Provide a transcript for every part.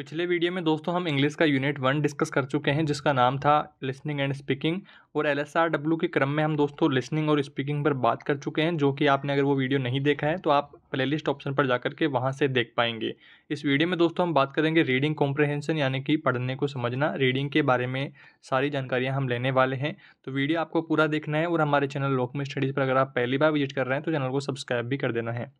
पिछले वीडियो में दोस्तों हम इंग्लिश का यूनिट वन डिस्कस कर चुके हैं जिसका नाम था लिसनिंग एंड स्पीकिंग और एल एस आर डब्ल्यू के क्रम में हम दोस्तों लिसनिंग और स्पीकिंग पर बात कर चुके हैं जो कि आपने अगर वो वीडियो नहीं देखा है तो आप प्लेलिस्ट ऑप्शन पर जाकर के वहाँ से देख पाएंगे इस वीडियो में दोस्तों हम बात करेंगे रीडिंग कॉम्प्रहेंशन यानी कि पढ़ने को समझना रीडिंग के बारे में सारी जानकारियाँ हम लेने वाले हैं तो वीडियो आपको पूरा देखना है और हमारे चैनल लोकमी स्टडीज़ पर अगर आप पहली बार विजिट कर रहे हैं तो चैनल को सब्सक्राइब भी कर देना है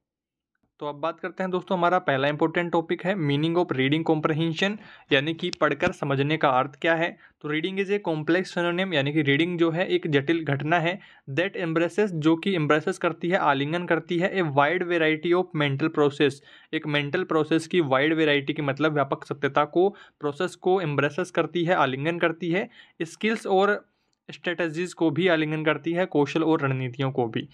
तो अब बात करते हैं दोस्तों हमारा पहला इंपॉर्टेंट टॉपिक है मीनिंग ऑफ रीडिंग कॉम्प्रहेंशन यानी कि पढ़कर समझने का अर्थ क्या है तो reading is a complex phenomenon यानी कि रीडिंग जो है एक जटिल घटना है दैट एम्ब्रेसेस जो कि एम्ब्रेसेस करती है आलिंगन करती है a wide variety of mental process एक मेंटल प्रोसेस की वाइड वेराइटी की मतलब व्यापक सत्यता को प्रोसेस को एम्ब्रेसेस करती है आलिंगन करती है स्किल्स और स्ट्रेटजीज को भी आलिंगन करती है कौशल और रणनीतियों को भी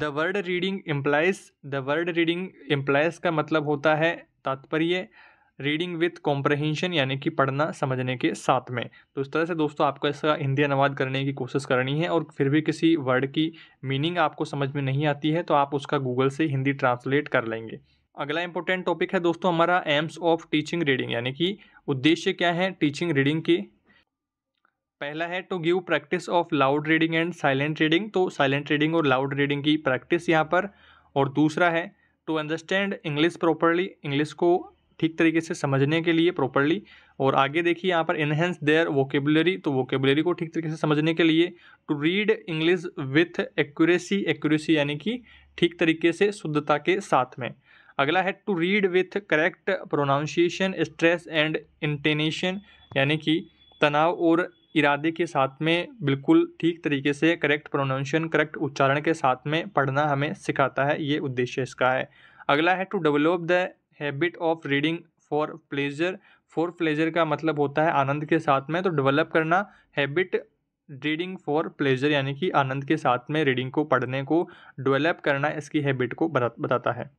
the word reading employs the word reading employs का मतलब होता है तात्पर्य रीडिंग विथ कॉम्प्रहेंशन यानी कि पढ़ना समझने के साथ में तो इस तरह से दोस्तों आपको इसका हिंदी अनुवाद करने की कोशिश करनी है और फिर भी किसी वर्ड की मीनिंग आपको समझ में नहीं आती है तो आप उसका गूगल से हिंदी ट्रांसलेट कर लेंगे अगला इंपॉर्टेंट टॉपिक है दोस्तों हमारा एम्स ऑफ टीचिंग रीडिंग यानी कि उद्देश्य क्या है टीचिंग रीडिंग के पहला है to give practice of loud reading and silent reading तो साइलेंट रीडिंग और लाउड रीडिंग की प्रैक्टिस यहाँ पर और दूसरा है to understand English properly English को ठीक तरीके से समझने के लिए प्रॉपरली और आगे देखिए यहाँ पर इनहेंस देयर वोकेबुलरी तो वोकेबुलरी को ठीक तरीके से समझने के लिए to read English with accuracy accuracy यानी कि ठीक तरीके से शुद्धता के साथ में अगला है to read with correct pronunciation stress and intonation यानी कि तनाव और इरादे के साथ में बिल्कुल ठीक तरीके से करेक्ट प्रोनाउंसिएशन करेक्ट उच्चारण के साथ में पढ़ना हमें सिखाता है ये उद्देश्य इसका है अगला है to develop the habit of reading for pleasure for pleasure का मतलब होता है आनंद के साथ में तो डेवलप करना हैबिट रीडिंग फॉर प्लेजर यानी कि आनंद के साथ में रीडिंग को पढ़ने को डेवलप करना इसकी हैबिट को बताता है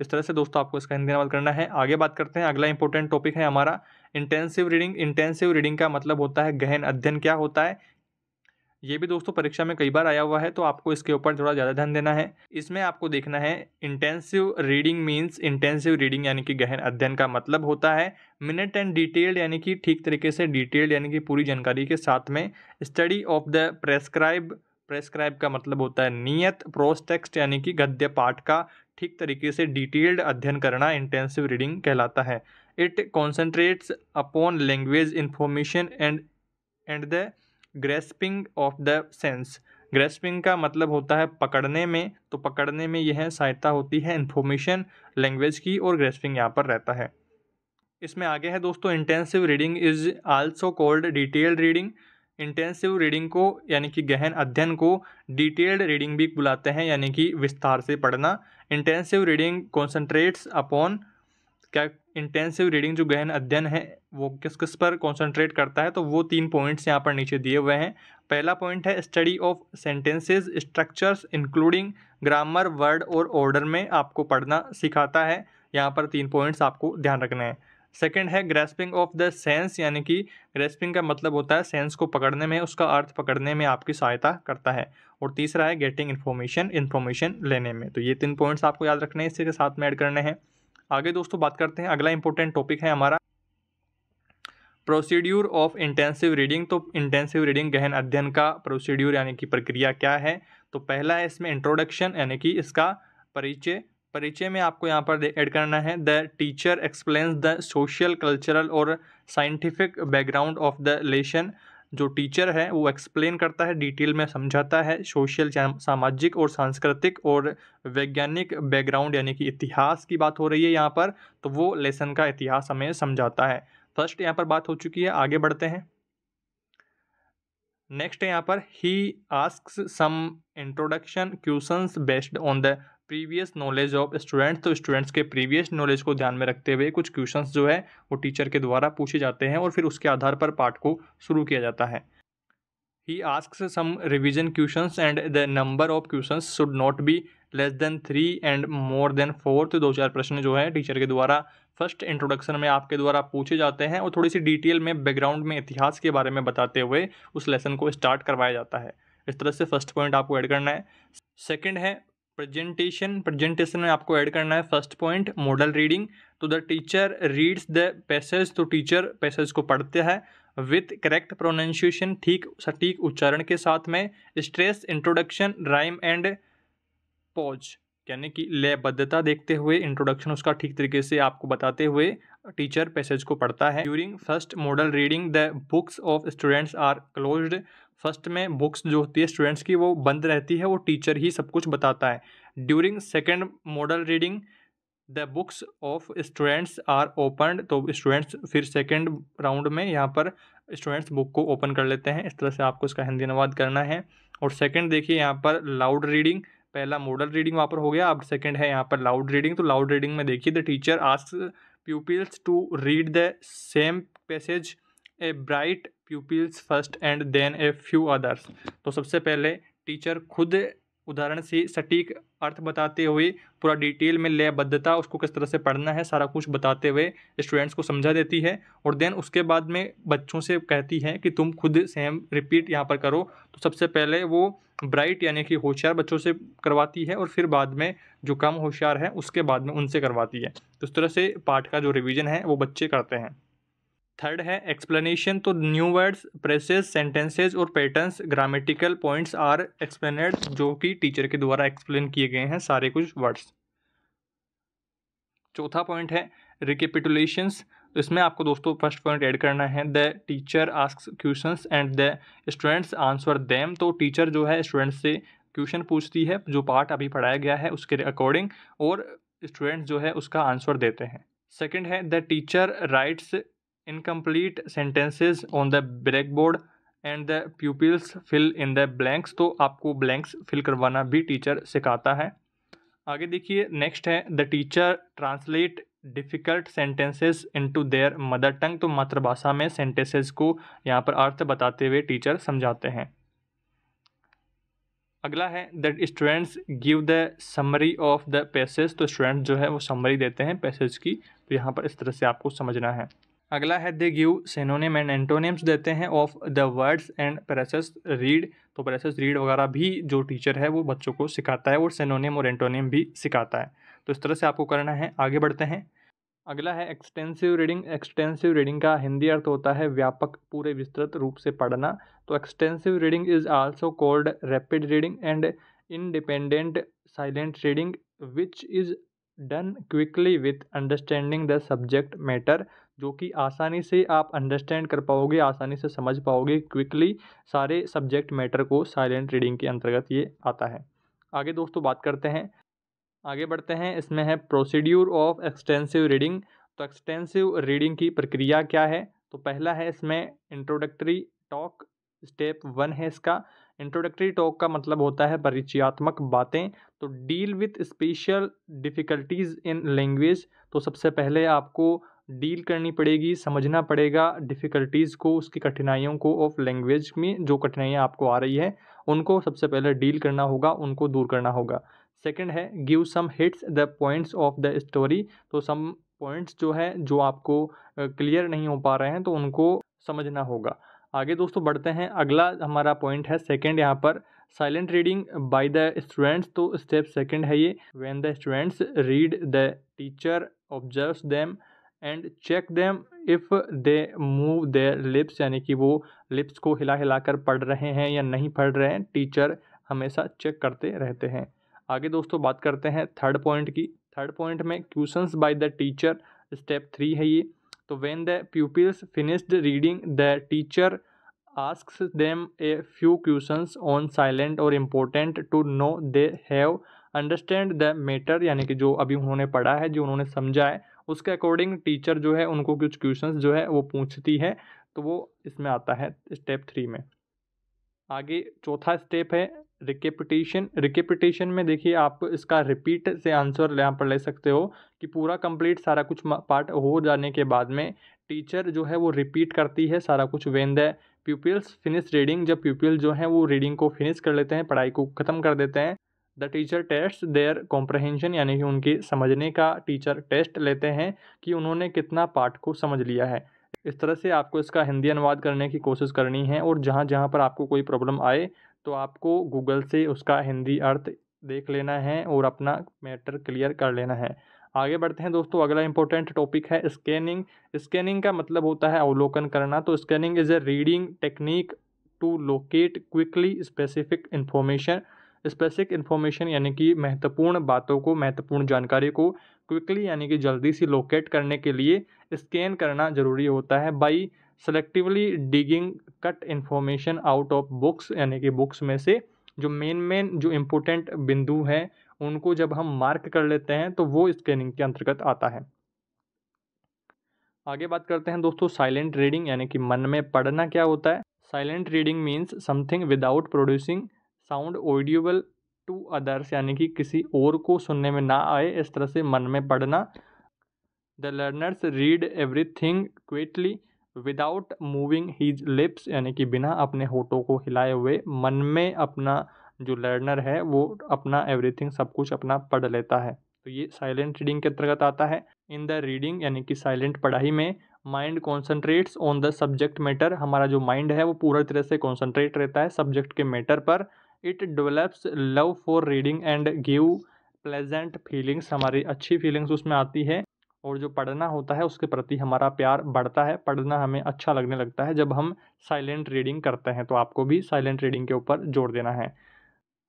इस तरह से दोस्तों आपको इसका हिंदी अनुवाद करना है आगे बात करते हैं अगला इंपॉर्टेंट टॉपिक है हमारा इंटेंसिव रीडिंग इंटेंसिव रीडिंग का मतलब होता है गहन अध्ययन क्या होता है ये भी दोस्तों परीक्षा में कई बार आया हुआ है तो आपको इसके ऊपर थोड़ा ज़्यादा ध्यान देना है इसमें आपको देखना है intensive reading means intensive reading यानी कि गहन अध्ययन का मतलब होता है मिनट एंड डिटेल्ड यानी कि ठीक तरीके से डिटेल्ड यानी कि पूरी जानकारी के साथ में study of the prescribe prescribe का मतलब होता है नियत प्रोस्टेक्स्ट यानी कि गद्य पाठ का ठीक तरीके से डिटेल्ड अध्ययन करना इंटेंसिव रीडिंग कहलाता है it concentrates upon language information and and the grasping of the sense grasping का मतलब होता है पकड़ने में तो पकड़ने में यह सहायता होती है इन्फॉर्मेशन लैंग्वेज की और ग्रेस्पिंग यहाँ पर रहता है इसमें आगे है दोस्तों intensive reading is also called detailed reading intensive reading को यानी कि गहन अध्ययन को डिटेल्ड रीडिंग भी बुलाते हैं यानी कि विस्तार से पढ़ना इंटेंसिव रीडिंग कॉन्सेंट्रेट्स अपॉन क्या इंटेंसिव रीडिंग जो गहन अध्ययन है वो किस किस पर कॉन्सेंट्रेट करता है तो वो तीन पॉइंट्स यहाँ पर नीचे दिए हुए हैं पहला पॉइंट है study of sentences structures including grammar word और ऑर्डर में आपको पढ़ना सिखाता है यहाँ पर तीन पॉइंट्स आपको ध्यान रखना है सेकंड है ग्रेस्पिंग ऑफ द सेंस यानी कि ग्रेस्पिंग का मतलब होता है सेंस को पकड़ने में उसका अर्थ पकड़ने में आपकी सहायता करता है और तीसरा है गेटिंग इन्फॉर्मेशन इन्फॉर्मेशन लेने में तो ये तीन पॉइंट्स आपको याद रखने हैं इसी के साथ में ऐड करने हैं आगे दोस्तों बात करते हैं अगला इंपॉर्टेंट टॉपिक है हमारा प्रोसीड्यूर ऑफ इंटेंसिव रीडिंग तो इंटेंसिव रीडिंग गहन अध्ययन का प्रोसीड्यूर यानी कि प्रक्रिया क्या है तो पहला है इसमें इंट्रोडक्शन यानी कि इसका परिचय परिचय में आपको यहाँ पर ऐड करना है the teacher explains the social cultural और scientific background of the lesson जो टीचर है वो एक्सप्लेन करता है डिटेल में समझाता है सोशल सामाजिक और सांस्कृतिक और वैज्ञानिक बैकग्राउंड यानी कि इतिहास की बात हो रही है यहाँ पर तो वो लेसन का इतिहास हमें समझाता है फर्स्ट यहाँ पर बात हो चुकी है आगे बढ़ते हैं नेक्स्ट है यहाँ पर he ask some introduction questions based on the previous knowledge of students तो स्टूडेंट्स के प्रीवियस नॉलेज को ध्यान में रखते हुए कुछ क्वेश्चंस जो है वो टीचर के द्वारा पूछे जाते हैं और फिर उसके आधार पर पाठ को शुरू किया जाता है he ask some revision questions and the number of questions should not be less than three and more than four तो दो चार प्रश्न जो है टीचर के द्वारा फर्स्ट इंट्रोडक्शन में आपके द्वारा पूछे जाते हैं और थोड़ी सी डिटेल में बैकग्राउंड में इतिहास के बारे में बताते हुए उस लेसन को स्टार्ट करवाया जाता है इस तरह से फर्स्ट पॉइंट आपको ऐड करना है सेकंड है प्रेजेंटेशन प्रेजेंटेशन में आपको ऐड करना है फर्स्ट पॉइंट मॉडल रीडिंग तो the teacher reads the passage तो टीचर पैसेज को पढ़ते हैं विथ करेक्ट प्रोनाउंसिएशन ठीक सटीक उच्चारण के साथ में stress introduction rhyme and pause यानी कि लयबद्धता देखते हुए इंट्रोडक्शन उसका ठीक तरीके से आपको बताते हुए टीचर पैसेज को पढ़ता है during first model reading the books of students are closed first में बुक्स जो होती है स्टूडेंट्स की वो बंद रहती है वो टीचर ही सब कुछ बताता है during second model reading the books of students are open तो स्टूडेंट्स फिर सेकेंड राउंड में यहाँ पर स्टूडेंट्स बुक को ओपन कर लेते हैं इस तरह से आपको इसका हिंदी अनुवाद करना है और सेकेंड देखिए यहाँ पर लाउड रीडिंग पहला मॉडल रीडिंग वहाँ पर हो गया अब सेकेंड है यहाँ पर लाउड रीडिंग तो लाउड रीडिंग में देखिए the teacher ask peoples to read the same passage a bright pupils first and then a few others तो सबसे पहले टीचर खुद उदाहरण से सटीक अर्थ बताते हुए पूरा डिटेल में लयबद्धता उसको किस तरह से पढ़ना है सारा कुछ बताते हुए स्टूडेंट्स को समझा देती है और देन उसके बाद में बच्चों से कहती है कि तुम खुद सेम रिपीट यहाँ पर करो तो सबसे पहले वो ब्राइट यानी कि होशियार बच्चों से करवाती है और फिर बाद में जो कम होशियार है उसके बाद में उनसे करवाती है तो इस तरह से पाठ का जो रिविज़न है वो बच्चे करते हैं थर्ड है एक्सप्लेनेशन तो न्यू वर्ड्स प्रेसेस सेंटेंसेज और patterns grammatical points are explained जो कि टीचर के द्वारा एक्सप्लेन किए गए हैं सारे कुछ वर्ड्स चौथा पॉइंट है रिकेपिटुलेशंस इसमें आपको दोस्तों फर्स्ट पॉइंट ऐड करना है the teacher ask question and the students answer them तो टीचर जो है स्टूडेंट से क्वेश्चन पूछती है जो पार्ट अभी पढ़ाया गया है उसके अकॉर्डिंग और स्टूडेंट जो है उसका आंसर देते हैं सेकेंड है the teacher writes incomplete sentences on the black board and the pupils fill in the blanks तो आपको ब्लैंक्स फिल करवाना भी टीचर सिखाता है आगे देखिए नेक्स्ट है the teacher translate difficult sentences into their mother tongue तो मातृभाषा में सेंटेंसेज को यहाँ पर अर्थ बताते हुए टीचर समझाते हैं अगला है that students give the summary of the passage तो स्टूडेंट जो है वो समरी देते हैं पैसेज की तो यहाँ पर इस तरह से आपको समझना है अगला है they give synonym and antonyms देते हैं of the words and phrases read तो प्रेसेस रीड वगैरह भी जो टीचर है वो बच्चों को सिखाता है और सेनोनेम और एंटोनेम भी सिखाता है तो इस तरह से आपको करना है आगे बढ़ते हैं अगला है एक्सटेंसिव रीडिंग एक्सटेंसिव रीडिंग का हिंदी अर्थ होता है व्यापक पूरे विस्तृत रूप से पढ़ना तो extensive reading is also called rapid reading and independent silent reading which is done quickly with understanding the subject matter जो कि आसानी से आप अंडरस्टैंड कर पाओगे आसानी से समझ पाओगे क्विकली सारे सब्जेक्ट मैटर को साइलेंट रीडिंग के अंतर्गत ये आता है आगे दोस्तों बात करते हैं आगे बढ़ते हैं इसमें है प्रोसीड्यूर ऑफ एक्सटेंसिव रीडिंग तो एक्सटेंसिव रीडिंग की प्रक्रिया क्या है तो पहला है इसमें इंट्रोडक्टरी टॉक स्टेप वन है इसका इंट्रोडक्टरी टॉक का मतलब होता है परिचयात्मक बातें तो deal with special difficulties in language तो सबसे पहले आपको डील करनी पड़ेगी समझना पड़ेगा डिफ़िकल्टीज़ को उसकी कठिनाइयों को ऑफ लैंग्वेज में जो कठिनाइयाँ आपको आ रही है उनको सबसे पहले डील करना होगा उनको दूर करना होगा सेकेंड है give some hints the points of the story तो सम पॉइंट्स जो है जो आपको क्लियर नहीं हो पा रहे हैं तो उनको समझना होगा आगे दोस्तों बढ़ते हैं अगला हमारा पॉइंट है सेकेंड यहाँ पर silent reading by the students तो स्टेप सेकेंड है ये when the students read the teacher observes them and check them if they move their lips यानी कि वो लिप्स को हिला हिला कर पढ़ रहे हैं या नहीं पढ़ रहे हैं टीचर हमेशा चेक करते रहते हैं आगे दोस्तों बात करते हैं थर्ड पॉइंट की थर्ड पॉइंट में questions by the teacher step three है ये तो when the pupils finished reading the teacher ask them a few question on silent और important to know they have understand the matter यानी कि जो अभी उन्होंने पढ़ा है जो उन्होंने समझा है उसके अकॉर्डिंग टीचर जो है उनको कुछ क्वेश्चन जो है वो पूछती है तो वो इसमें आता है स्टेप थ्री में आगे चौथा स्टेप है रिकेपिटेशन रिकेपिटेशन में देखिए आप इसका रिपीट से आंसर यहाँ पर ले सकते हो कि पूरा कंप्लीट सारा कुछ पार्ट हो जाने के बाद में टीचर जो है वो रिपीट करती है सारा कुछ वेंद है पीपल्स फिनिश रीडिंग जब पीपल जो है वो रीडिंग को फिनिश कर लेते हैं पढ़ाई को ख़त्म कर देते हैं the teacher test their comprehension यानी कि उनकी समझने का टीचर टेस्ट लेते हैं कि उन्होंने कितना पार्ट को समझ लिया है इस तरह से आपको इसका हिंदी अनुवाद करने की कोशिश करनी है और जहाँ जहाँ पर आपको कोई प्रॉब्लम आए तो आपको गूगल से उसका हिंदी अर्थ देख लेना है और अपना मैटर क्लियर कर लेना है आगे बढ़ते हैं दोस्तों अगला इंपॉर्टेंट टॉपिक है स्कैनिंग स्कैनिंग का मतलब होता है अवलोकन करना तो scanning is a reading technique to locate quickly specific information specific information यानी कि महत्वपूर्ण बातों को महत्वपूर्ण जानकारी को क्विकली यानी कि जल्दी से लोकेट करने के लिए स्कैन करना जरूरी होता है by selectively digging cut information out of books यानी कि बुक्स में से जो मेन मेन जो इम्पोर्टेंट बिंदु हैं उनको जब हम मार्क कर लेते हैं तो वो स्कैनिंग के अंतर्गत आता है आगे बात करते हैं दोस्तों साइलेंट रीडिंग यानी कि मन में पढ़ना क्या होता है silent reading means something without producing sound audible to others यानी कि किसी और को सुनने में ना आए इस तरह से मन में पढ़ना the learners read everything quietly without moving his lips यानी कि बिना अपने होठों को हिलाए हुए मन में अपना जो लर्नर है वो अपना एवरीथिंग सब कुछ अपना पढ़ लेता है तो ये साइलेंट रीडिंग के अंतर्गत आता है इन द रीडिंग यानी कि साइलेंट पढ़ाई में mind concentrates on the subject matter हमारा जो माइंड है वो पूरा तरह से कॉन्सेंट्रेट रहता है सब्जेक्ट के मैटर पर it develops love for reading and give pleasant feelings हमारी अच्छी फीलिंग्स उसमें आती है और जो पढ़ना होता है उसके प्रति हमारा प्यार बढ़ता है पढ़ना हमें अच्छा लगने लगता है जब हम साइलेंट रीडिंग करते हैं तो आपको भी साइलेंट रीडिंग के ऊपर जोर देना है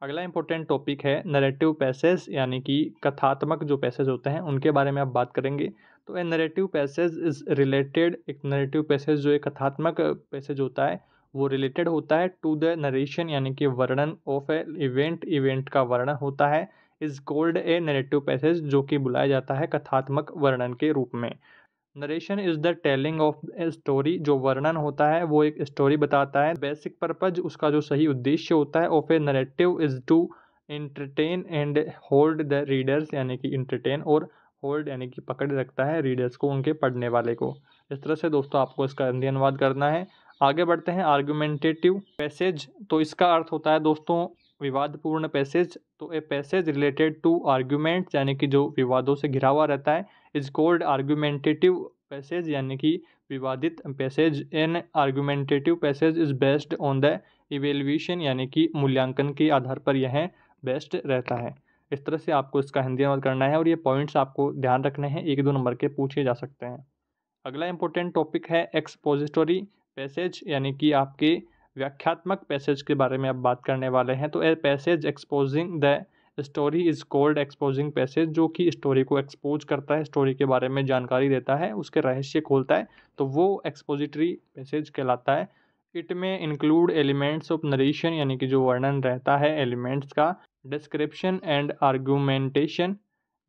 अगला इंपॉर्टेंट टॉपिक है नरेटिव पैसेज यानी कि कथात्मक जो पैसेज होते हैं उनके बारे में आप बात करेंगे तो a narrative passage is related एक नरेटिव पैसेज जो एक कथात्मक पैसेज होता है वो रिलेटेड होता है टू द नरेशन यानी कि वर्णन ऑफ ए इवेंट इवेंट का वर्णन होता है is called a narrative passage जो कि बुलाया जाता है कथात्मक वर्णन के रूप में narration is the telling of a story जो वर्णन होता है वो एक स्टोरी बताता है बेसिक पर्पज उसका जो सही उद्देश्य होता है of a narrative is to entertain and hold the readers यानी कि इंटरटेन और होल्ड यानी कि पकड़ रखता है रीडर्स को उनके पढ़ने वाले को इस तरह से दोस्तों आपको इसका हिंदी अनुवाद करना है आगे बढ़ते हैं आर्ग्यूमेंटेटिव पैसेज तो इसका अर्थ होता है दोस्तों विवादपूर्ण पैसेज तो a passage related to argument यानी कि जो विवादों से घिरा हुआ रहता है इज कोल्ड आर्ग्यूमेंटेटिव पैसेज यानी कि विवादित passage an argumentative passage is based on the evaluation यानी कि मूल्यांकन के आधार पर यह बेस्ट रहता है इस तरह से आपको इसका हिंदी अनुवाद करना है और ये पॉइंट्स आपको ध्यान रखने हैं एक दो नंबर के पूछे जा सकते हैं अगला इंपॉर्टेंट टॉपिक है एक्सपोजिटोरी पैसेज यानी कि आपके व्याख्यात्मक पैसेज के बारे में अब बात करने वाले हैं तो a passage exposing the story is called exposing passage जो कि स्टोरी को एक्सपोज करता है स्टोरी के बारे में जानकारी देता है उसके रहस्य खोलता है तो वो एक्सपोजिटरी पैसेज कहलाता है इट में इंक्लूड एलिमेंट्स ऑफ नरेशन यानी कि जो वर्णन रहता है एलिमेंट्स का डिस्क्रिप्शन एंड आर्गूमेंटेशन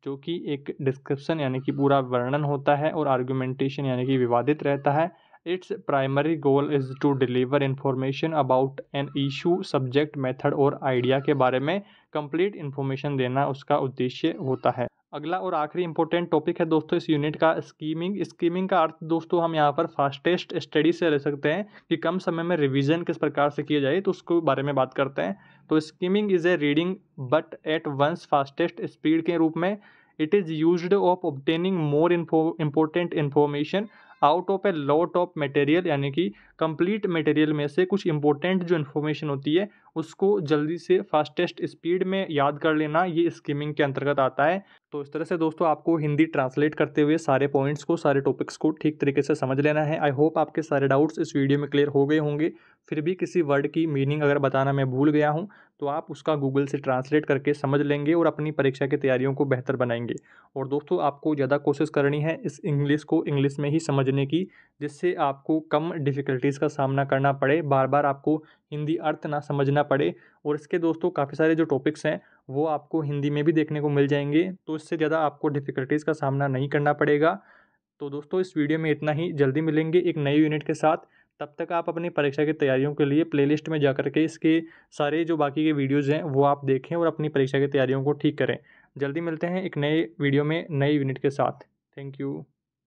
जो कि एक डिस्क्रिप्शन यानी कि पूरा वर्णन होता है और आर्गूमेंटेशन यानी कि विवादित रहता है Its primary goal is to deliver information about an issue, subject, method और idea के बारे में complete information देना उसका उद्देश्य होता है अगला और आखिरी इंपॉर्टेंट टॉपिक है दोस्तों इस यूनिट का स्कीमिंग स्कीमिंग का अर्थ दोस्तों हम यहाँ पर फास्टेस्ट स्टडी से ले सकते हैं कि कम समय में रिवीजन किस प्रकार से किया जाए तो उसके बारे में बात करते हैं तो skimming is a reading but at once fastest speed के रूप में it is use of obtaining more important information out of a lot of material यानी कि कंप्लीट मटेरियल में से कुछ इंपॉर्टेंट जो इन्फॉर्मेशन होती है उसको जल्दी से फास्टेस्ट स्पीड में याद कर लेना ये स्कीमिंग के अंतर्गत आता है तो इस तरह से दोस्तों आपको हिंदी ट्रांसलेट करते हुए सारे पॉइंट्स को सारे टॉपिक्स को ठीक तरीके से समझ लेना है आई होप आपके सारे डाउट्स इस वीडियो में क्लियर हो गए होंगे फिर भी किसी वर्ड की मीनिंग अगर बताना मैं भूल गया हूँ तो आप उसका गूगल से ट्रांसलेट करके समझ लेंगे और अपनी परीक्षा की तैयारियों को बेहतर बनाएंगे और दोस्तों आपको ज़्यादा कोशिश करनी है इस इंग्लिश को इंग्लिश में ही समझने की जिससे आपको कम डिफ़िकल्टीज़ का सामना करना पड़े बार बार आपको हिंदी अर्थ ना समझना पड़े और इसके दोस्तों काफ़ी सारे जो टॉपिक्स हैं वो आपको हिंदी में भी देखने को मिल जाएंगे तो इससे ज़्यादा आपको डिफ़िकल्टीज़ का सामना नहीं करना पड़ेगा तो दोस्तों इस वीडियो में इतना ही जल्दी मिलेंगे एक नई यूनिट के साथ तब तक आप अपनी परीक्षा की तैयारियों के लिए प्लेलिस्ट में जा के इसके सारे जो बाकी के वीडियोज़ हैं वो आप देखें और अपनी परीक्षा की तैयारियों को ठीक करें जल्दी मिलते हैं एक नए वीडियो में नई यूनिट के साथ थैंक यू